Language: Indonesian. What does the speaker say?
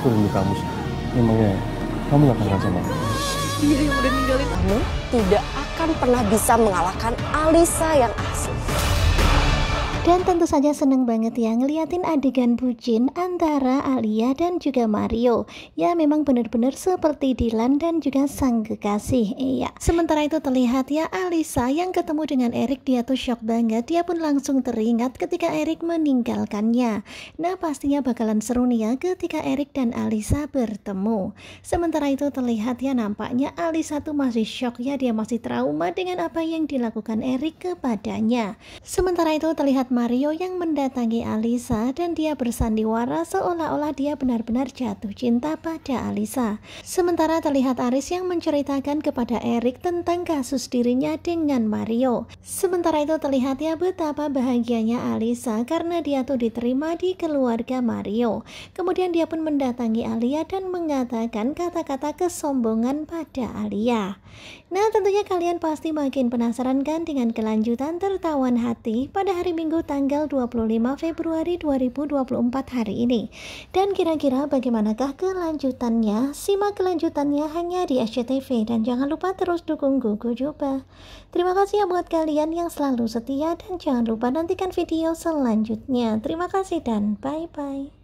aku rindu kamu. Memangnya kamu gak kangen sama aku? Dia yang udah ninggalin kamu tidak akan pernah bisa mengalahkan Alisa yang asli. Dan tentu saja seneng banget ya ngeliatin adegan bucin antara Alia dan juga Mario. Ya memang benar-benar seperti Dilan dan juga sang kekasih. Iya. Sementara itu terlihat ya Alisa yang ketemu dengan Erik dia tuh shock banget. Dia pun langsung teringat ketika Erik meninggalkannya. Nah pastinya bakalan seru nih ya ketika Erik dan Alisa bertemu. Sementara itu terlihat ya nampaknya Alisa tuh masih shock ya dia masih trauma dengan apa yang dilakukan Erik kepadanya. Sementara itu terlihat Mario yang mendatangi Alisa dan dia bersandiwara seolah-olah dia benar-benar jatuh cinta pada Alisa. Sementara terlihat Aris yang menceritakan kepada Erik tentang kasus dirinya dengan Mario. Sementara itu terlihat ya betapa bahagianya Alisa karena dia tuh diterima di keluarga Mario. Kemudian dia pun mendatangi Alia dan mengatakan kata-kata kesombongan pada Alia. Nah tentunya kalian pasti makin penasaran kan dengan kelanjutan tertawan hati pada hari Minggu tanggal 25 Februari 2024 hari ini. Dan kira-kira bagaimanakah kelanjutannya? Simak kelanjutannya hanya di SCTV dan jangan lupa terus dukung Gugu Juba Terima kasih ya buat kalian yang selalu setia dan jangan lupa nantikan video selanjutnya. Terima kasih dan bye-bye.